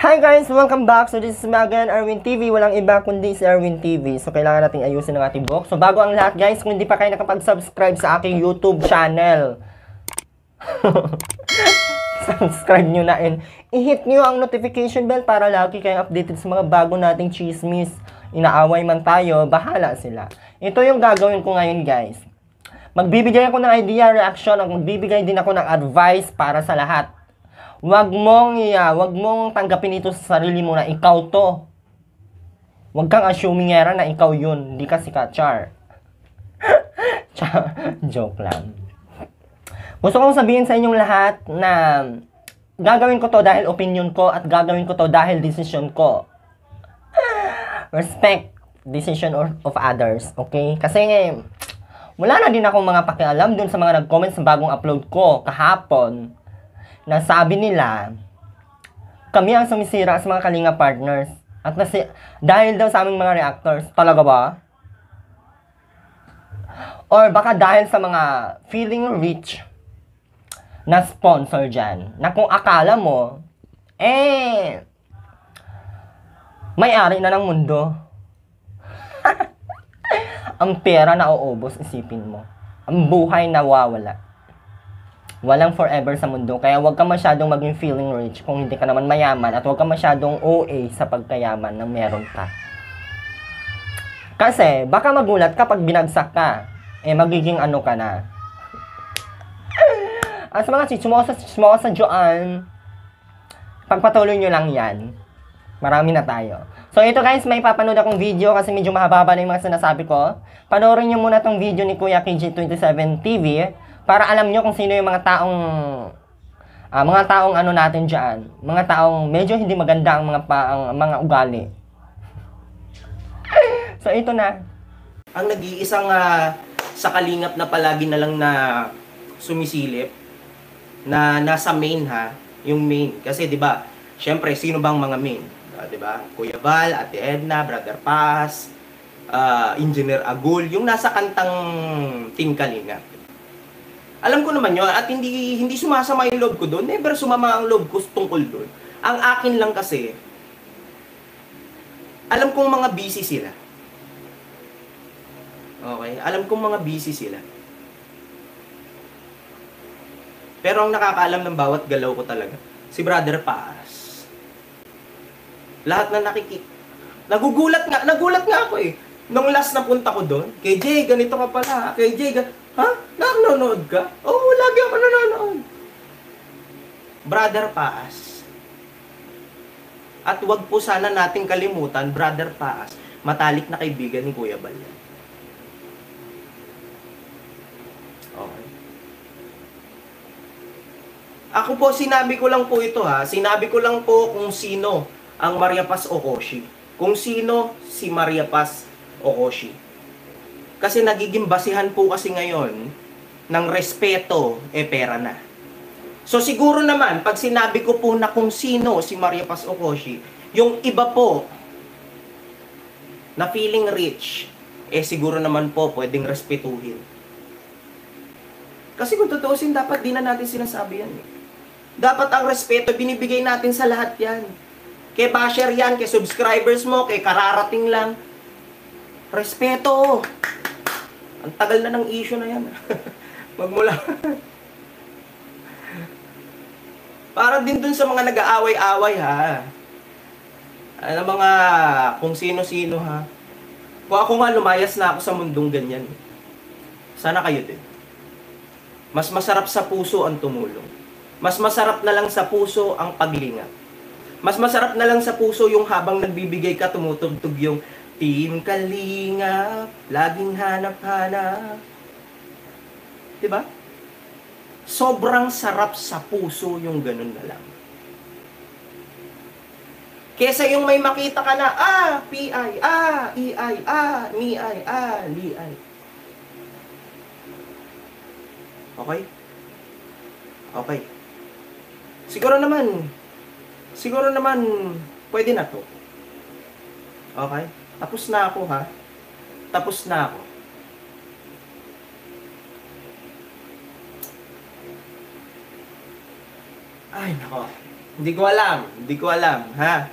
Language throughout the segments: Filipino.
Hi guys! Welcome back! So this is me again, Erwin TV. Walang iba kundi si Erwin TV. So kailangan nating ayusin ang ating box. So bago ang lahat guys, kung hindi pa kayo nakapag-subscribe sa aking YouTube channel, subscribe nyo na and i-hit nyo ang notification bell para lagi kayong updated sa mga bago nating chismis. Inaaway man tayo, bahala sila. Ito yung gagawin ko ngayon guys. Magbibigay ako ng idea, reaction, at magbibigay din ako ng advice para sa lahat. Huwag mong iya, wag mong tanggapin ito sa sarili mo na ikaw to. Huwag kang assuming era na ikaw yun. Hindi ka si Kachar. Joke lang. Gusto kong sabihin sa inyong lahat na gagawin ko to dahil opinion ko at gagawin ko to dahil decision ko. Respect decision or, of others, okay? Kasi eh, wala na din akong mga pakialam dun sa mga nag-comment sa bagong upload ko kahapon na sabi nila, kami ang sumisira sa mga Kalinga partners. At nasi, dahil daw sa aming mga reactors, talaga ba? Or baka dahil sa mga feeling rich na sponsor dyan, na kung akala mo, eh, may-ari na ng mundo. ang pera na uubos, isipin mo. Ang buhay na wawala walang forever sa mundo. Kaya huwag ka masyadong maging feeling rich kung hindi ka naman mayaman at huwag ka masyadong OA sa pagkayaman na meron ka. Kasi, baka magulat kapag binagsak ka, eh magiging ano ka na. At sa mga chismosa, chismosa Joanne, pagpatuloy nyo lang yan. Marami na tayo. So ito guys, may papanood akong video kasi medyo mahaba na yung mga sinasabi ko. Panoorin nyo muna tong video ni Kuya KJ27 TV para alam nyo kung sino yung mga taong uh, mga taong ano natin diyan, mga taong medyo hindi maganda ang mga pa, ang, mga ugali. so ito na. Ang nag-iisang uh, sa kalingap na palagi na lang na sumisilip na nasa main ha, yung main kasi 'di ba? Syempre sino bang mga main? Uh, 'di ba? Kuya Val, Ate Edna, Brother Paz, uh, Engineer Agul, yung nasa kantang Team Kalingap. Alam ko naman yun at hindi, hindi sumasama yung love ko doon. Never sumama ang love ko tungkol doon. Ang akin lang kasi, alam kong mga busy sila. Okay? Alam kong mga busy sila. Pero ang nakakaalam ng bawat galaw ko talaga, si Brother Paz. Lahat na nakikita. Nagugulat nga, nagulat nga ako eh. Nung last na punta ko doon, KJ, ganito ka pala. KJ, gan- Ha? Nanonood ka? Oo, oh, lagi ako nanonood. Brother Paas. At wag po sana nating kalimutan, Brother Paas, matalik na kaibigan ni Kuya Balyan. Okay. Ako po, sinabi ko lang po ito ha. Sinabi ko lang po kung sino ang Maria Paz Okoshi. Kung sino si Maria Paz Okoshi. Kasi nagiging basihan po kasi ngayon ng respeto e eh pera na. So siguro naman, pag sinabi ko po na kung sino si Maria Paz Okoshi, yung iba po na feeling rich, eh siguro naman po pwedeng respetuhin. Kasi kung tutuusin, dapat di na natin sinasabi yan. Eh. Dapat ang respeto, binibigay natin sa lahat yan. Kay basher yan, kay subscribers mo, kay kararating lang. Respeto! Ang tagal na ng issue na yan. Magmula. Para din dun sa mga nag-aaway-away ha. Ano mga kung sino-sino ha. Kung ako nga lumayas na ako sa mundong ganyan. Sana kayo din. Mas masarap sa puso ang tumulong. Mas masarap na lang sa puso ang paglingat. Mas masarap na lang sa puso yung habang nagbibigay ka tumutugtog yung Team Kalingap, laging hanap-hanap. ba? Diba? Sobrang sarap sa puso yung ganun na lang. Kesa yung may makita ka na, ah, PI, ah, EI, ah, MI, ah, LI. Okay? Okay. Siguro naman, siguro naman, pwede na to. Okay? Tapos na ako ha. Tapos na ako. Ay, nako. Hindi ko alam. Hindi ko alam, ha?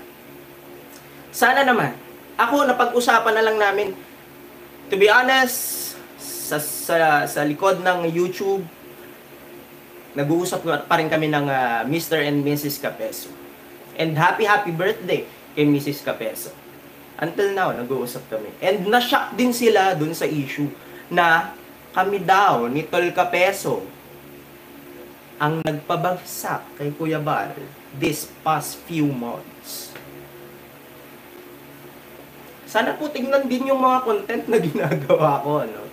Sana naman. Ako, napag-usapan na lang namin. To be honest, sa, sa, sa likod ng YouTube, nag-uusap pa rin kami ng uh, ah, Mr. and Mrs. Capeso. And happy, happy birthday kay Mrs. Capeso. Until now, nag-uusap kami. And na-shock din sila dun sa issue na kami daw ni Tolka Peso ang nagpabagsak kay Kuya Bal this past few months. Sana po tignan din yung mga content na ginagawa ko, no?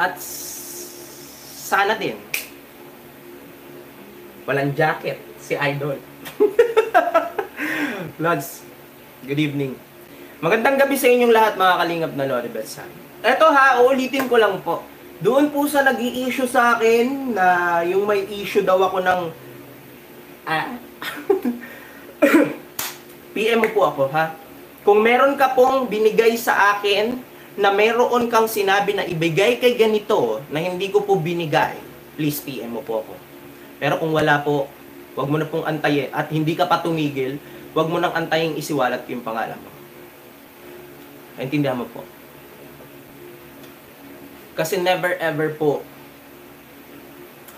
At sana din, walang jacket si Idol. Lods, good evening. Magandang gabi sa inyong lahat mga kalingap na Loribet sa Eto ha, uulitin ko lang po. Doon po sa nag issue sa akin na yung may issue daw ako ng... Ah, PM mo po ako ha. Kung meron ka pong binigay sa akin na meron kang sinabi na ibigay kay ganito na hindi ko po binigay, please PM mo po ako. Pero kung wala po, wag mo na pong antayin at hindi ka pa tumigil, Huwag mo nang antayin isiwalat ko yung pangalan mo. Naintindihan mo po. Kasi never ever po,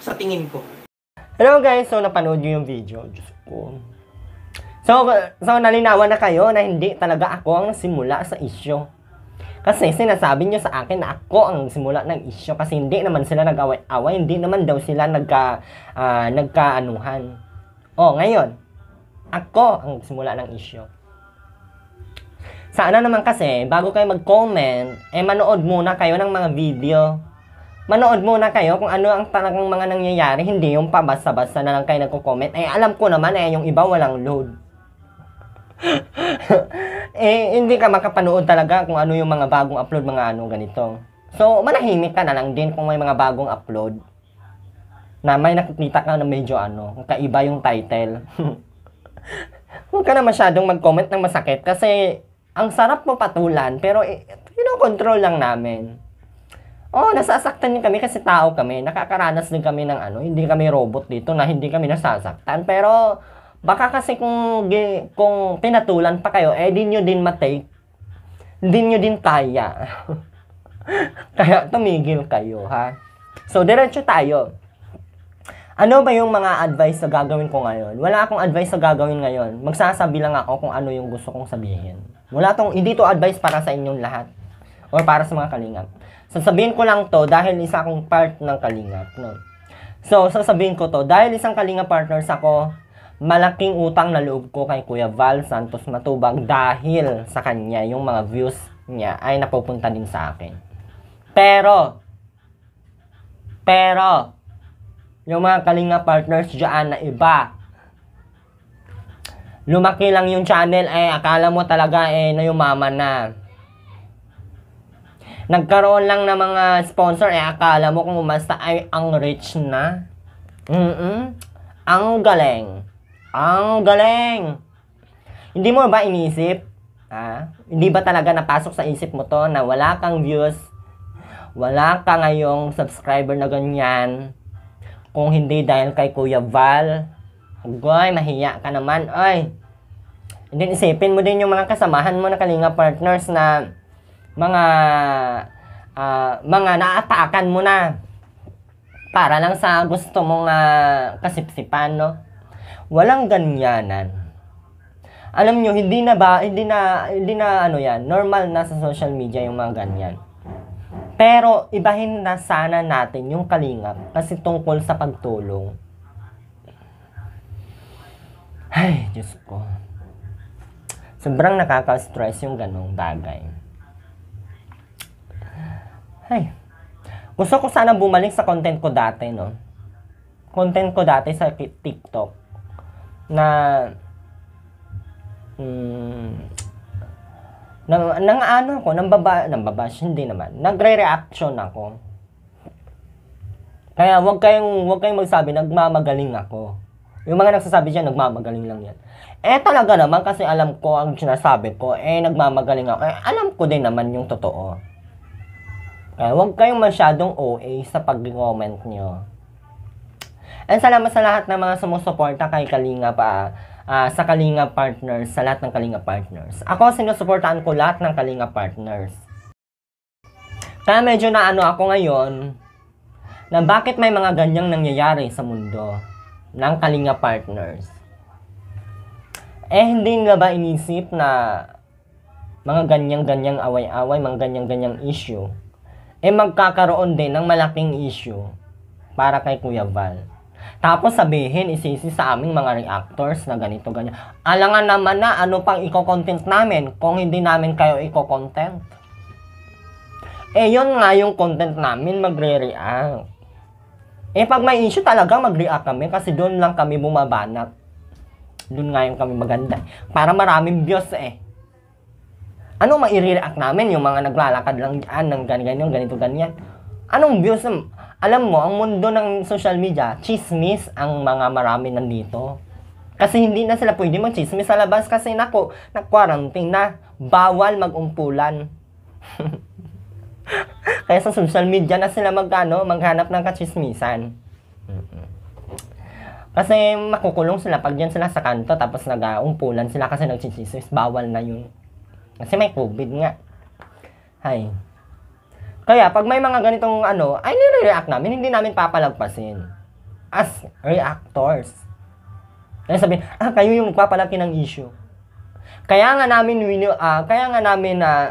sa tingin ko. Hello guys, so napanood nyo yung video. Diyos ko. So, so nalinawan na kayo na hindi talaga ako ang simula sa issue. Kasi sinasabi nyo sa akin na ako ang simula ng issue kasi hindi naman sila nag-away-away, hindi naman daw sila nagka, uh, nagka-anuhan. Oh, ngayon, ako ang nagsimula ng issue. Sana naman kasi, bago kayo mag-comment, eh manood muna kayo ng mga video. Manood muna kayo kung ano ang talagang mga nangyayari, hindi yung pabasa-basa na lang kayo nagko-comment. Eh alam ko naman, eh yung iba walang load. eh hindi ka makapanood talaga kung ano yung mga bagong upload, mga ano ganito. So, manahimik ka na lang din kung may mga bagong upload na may nakikita ka na medyo ano, kaiba yung title. huwag ka na masyadong mag-comment ng masakit kasi ang sarap mo patulan pero kinokontrol lang namin. Oh, nasasaktan din kami kasi tao kami. Nakakaranas din kami ng ano, hindi kami robot dito na hindi kami nasasaktan. Pero baka kasi kung kung pinatulan pa kayo, eh di nyo din matake. Din niyo din kaya. kaya tumigil kayo, ha? So, diretso tayo. Ano ba yung mga advice na gagawin ko ngayon? Wala akong advice na gagawin ngayon. Magsasabi lang ako kung ano yung gusto kong sabihin. Wala tong, hindi to advice para sa inyong lahat. Or para sa mga kalingap. Sasabihin ko lang to dahil isa akong part ng kalingap. No? So, sasabihin ko to dahil isang kalingap partners ako, malaking utang na loob ko kay Kuya Val Santos Matubang dahil sa kanya yung mga views niya ay napupunta din sa akin. Pero, pero, yung mga kalinga partners dyan na iba. Lumaki lang yung channel, eh, akala mo talaga, eh, na mama na. Nagkaroon lang ng mga sponsor, eh, akala mo kung umasta ay ang rich na. mm Ang galing. Ang galing. Hindi mo ba iniisip? Ha? Ah, hindi ba talaga napasok sa isip mo to na wala kang views, wala ka ngayong subscriber na ganyan, kung hindi dahil kay Kuya Val, agoy, mahiya ka naman, ay. And then isipin mo din yung mga kasamahan mo na kalinga partners na mga uh, mga naatakan mo na para lang sa gusto mong uh, kasipsipan, no? Walang ganyanan. Alam nyo, hindi na ba, hindi na, hindi na ano yan, normal na sa social media yung mga ganyan. Pero ibahin na sana natin yung kalingap kasi tungkol sa pagtulong. Ay, Diyos ko. Sobrang nakaka-stress yung ganong bagay. Ay. Gusto ko sana bumalik sa content ko dati, no? Content ko dati sa TikTok na mm, na, nang ano ako, nang baba, nang baba, hindi naman, nagre-reaction ako. Kaya huwag kayong, huwag kayong magsabi, nagmamagaling ako. Yung mga nagsasabi dyan, nagmamagaling lang yan. Eh talaga naman kasi alam ko ang sinasabi ko, eh nagmamagaling ako. Eh alam ko din naman yung totoo. Kaya huwag kayong masyadong OA sa pag-comment nyo. And salamat sa lahat ng mga sumusuporta kay Kalinga pa uh, sa Kalinga Partners, sa lahat ng Kalinga Partners. Ako, sinusuportahan ko lahat ng Kalinga Partners. Kaya medyo na ano ako ngayon, na bakit may mga ganyang nangyayari sa mundo ng Kalinga Partners. Eh, hindi nga ba inisip na mga ganyang-ganyang away-away, mga ganyang-ganyang issue, eh magkakaroon din ng malaking issue para kay Kuya Val. Tapos sabihin, isisi sa aming mga reactors na ganito, ganyan. Alangan naman na ano pang i-content namin kung hindi namin kayo i-content. Eh, yun nga yung content namin, magre-react. Eh, pag may issue talaga, mag-react kami kasi doon lang kami bumabanat. Doon nga yung kami maganda. Para maraming views eh. Ano ma react namin? Yung mga naglalakad lang dyan ng ganito, ganito, ganyan. Anong views? alam mo, ang mundo ng social media, chismis ang mga marami nandito. Kasi hindi na sila pwede mag-chismis sa labas kasi nako, na quarantine na. Bawal mag-umpulan. Kaya sa social media na sila magano, maghanap ng kachismisan. Kasi makukulong sila pag diyan sila sa kanto tapos nag-umpulan sila kasi nagchichismis. Bawal na yun. Kasi may COVID nga. Hay. Kaya pag may mga ganitong ano, ay nire-react namin, hindi namin papalagpasin. As reactors. Kaya sabihin, ah, kayo yung papalaki ng issue. Kaya nga namin, uh, kaya nga namin na uh,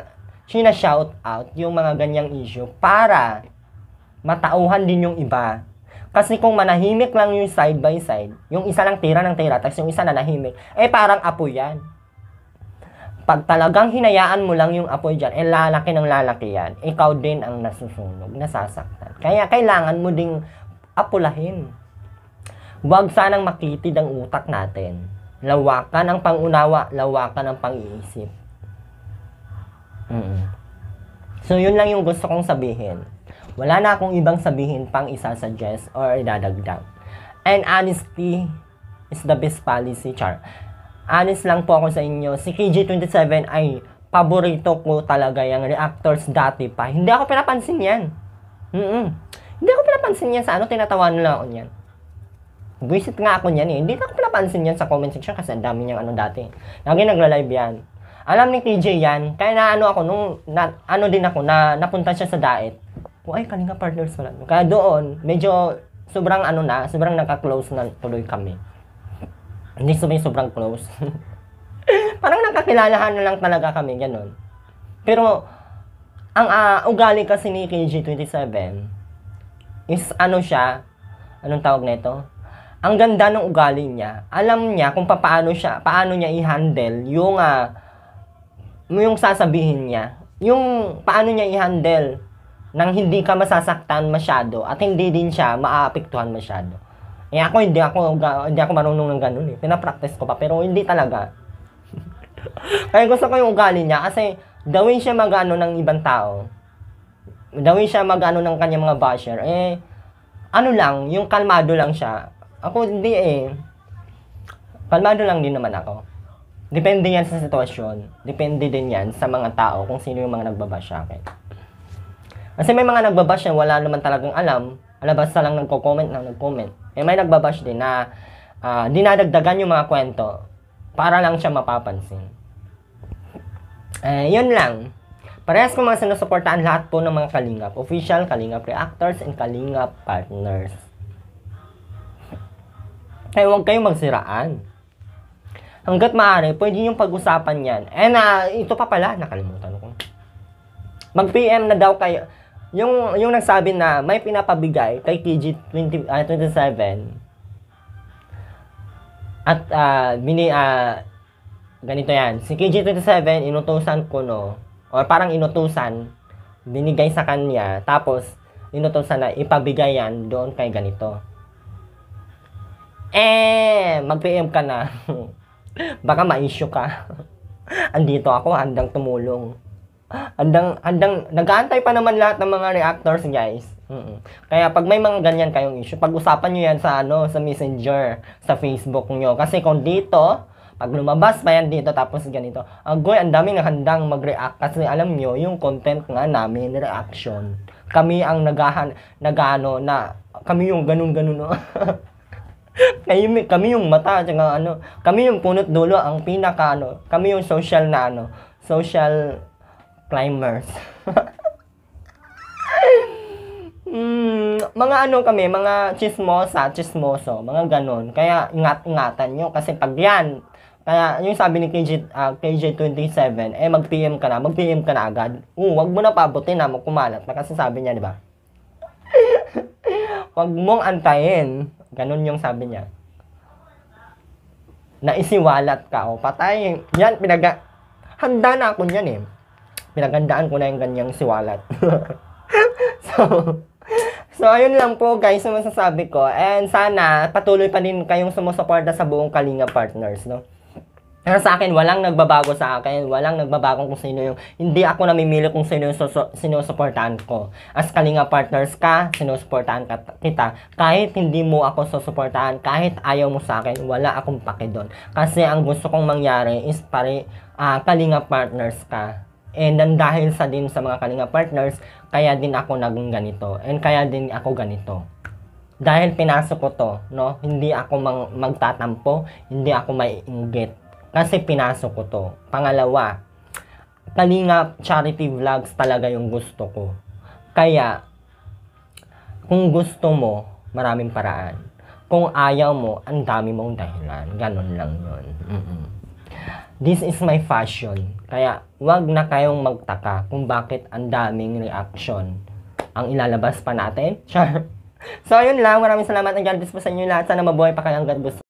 sina-shout out yung mga ganyang issue para matauhan din yung iba. Kasi kung manahimik lang yung side by side, yung isa lang tira ng tira, tapos yung isa na nanahimik, eh parang apoy yan pag talagang hinayaan mo lang yung apoy dyan, eh lalaki ng lalaki yan, ikaw din ang nasusunog, nasasaktan. Kaya kailangan mo ding apulahin. Huwag sanang makitid ang utak natin. Lawakan ang pangunawa, lawakan ang pang-iisip. Mm-mm. So yun lang yung gusto kong sabihin. Wala na akong ibang sabihin pang isa-suggest or idadagdag. And honesty is the best policy, char honest lang po ako sa inyo, si kj 27 ay paborito ko talaga yung reactors dati pa. Hindi ako pinapansin yan. Mm-mm. Hindi ako pinapansin yan sa ano, tinatawa nila ako niyan. Buisit nga ako niyan eh. Hindi ako pinapansin yan sa comment section kasi ang dami niyang ano dati. Lagi nagla-live yan. Alam ni KJ yan, kaya na ano ako nung, na, ano din ako, na napunta siya sa diet. Oh, ay, kalinga partners wala. Kaya doon, medyo sobrang ano na, sobrang nakaklose na tuloy kami. Hindi sabay sobrang close. Parang nagkakilalahan na lang talaga kami, ganun. Pero, ang uh, ugali kasi ni KG27 is ano siya, anong tawag nito? Ang ganda ng ugali niya. Alam niya kung paano siya, paano niya i-handle yung uh, yung sasabihin niya. Yung paano niya i-handle nang hindi ka masasaktan masyado at hindi din siya maapektuhan masyado. Eh ako hindi ako hindi ako marunong ng ganun eh. Pina-practice ko pa pero hindi talaga. Kaya gusto ko yung ugali niya kasi dawin siya magano ng ibang tao, Dawin siya magano ng kanya mga basher, eh ano lang, yung kalmado lang siya. Ako hindi eh. Kalmado lang din naman ako. Depende yan sa sitwasyon. Depende din yan sa mga tao kung sino yung mga nagbabash sa akin. Kasi may mga nagbabash yan, wala naman talagang alam. Alabas lang nagko-comment na nag-comment eh may nagbabash din na uh, dinadagdagan yung mga kwento para lang siya mapapansin. Eh, yun lang. Parehas ko mga sinusuportahan lahat po ng mga Kalingap. Official, Kalingap Reactors, and Kalingap Partners. Kaya eh, huwag kayong magsiraan. Hanggat maaari, pwede niyong pag-usapan yan. And uh, eh, ito pa pala, nakalimutan ko. Mag-PM na daw kayo yung yung nagsabi na may pinapabigay kay TG20 uh, 27 at uh, mini uh, ganito yan si KG27 inutusan ko no or parang inutusan binigay sa kanya tapos inutusan na ipabigay yan doon kay ganito eh mag-PM ka na baka ma-issue ka andito ako handang tumulong andang, andang, nag pa naman lahat ng mga reactors, guys. Mm-mm. Kaya pag may mga ganyan kayong issue, pag-usapan niyo yan sa, ano, sa messenger, sa Facebook niyo. Kasi kung dito, pag lumabas pa yan dito tapos ganito, agoy, ang daming handang mag-react kasi alam niyo yung content nga namin, reaction. Kami ang nagahan, nagano na, kami yung ganun-ganun, no? kami, kami yung mata, tsaka ano, kami yung punot dulo, ang pinaka, ano, kami yung social na, ano, social climbers. mm, mga ano kami, mga chismosa, chismoso, mga ganon. Kaya ingat-ingatan nyo kasi pag yan, kaya yung sabi ni KJ, uh, KJ27, eh mag-PM ka na, mag-PM ka na agad. Uh, wag mo na pabutin na, magkumalat na kasi sabi niya, di ba? wag mong antayin. Ganun yung sabi niya. Naisiwalat ka, o patay. Yan, pinaga... Handa na ako niyan eh pinagandaan ko na yung ganyang siwalat. so, so ayun lang po guys yung masasabi ko. And sana patuloy pa din kayong sumusuporta sa buong Kalinga Partners, no? Pero sa akin, walang nagbabago sa akin. Walang nagbabago kung sino yung... Hindi ako namimili kung sino yung susu, sinusuportahan ko. As Kalinga Partners ka, sinusuportahan ka, kita. Kahit hindi mo ako susuportahan, kahit ayaw mo sa akin, wala akong pake doon. Kasi ang gusto kong mangyari is pare, uh, Kalinga Partners ka And then dahil sa din sa mga kalinga partners, kaya din ako naging ganito. And kaya din ako ganito. Dahil pinasok ko to, no? Hindi ako mag- magtatampo, hindi ako maiinggit. Kasi pinasok ko to. Pangalawa, kalinga charity vlogs talaga yung gusto ko. Kaya, kung gusto mo, maraming paraan. Kung ayaw mo, ang dami mong dahilan. Ganun lang yun. Mm-mm. This is my fashion. Kaya wag na kayong magtaka kung bakit ang daming reaction ang ilalabas pa natin. so, yun lang. Maraming salamat. Ang God bless po sa inyo lahat. Sana mabuhay pa kayo hanggang God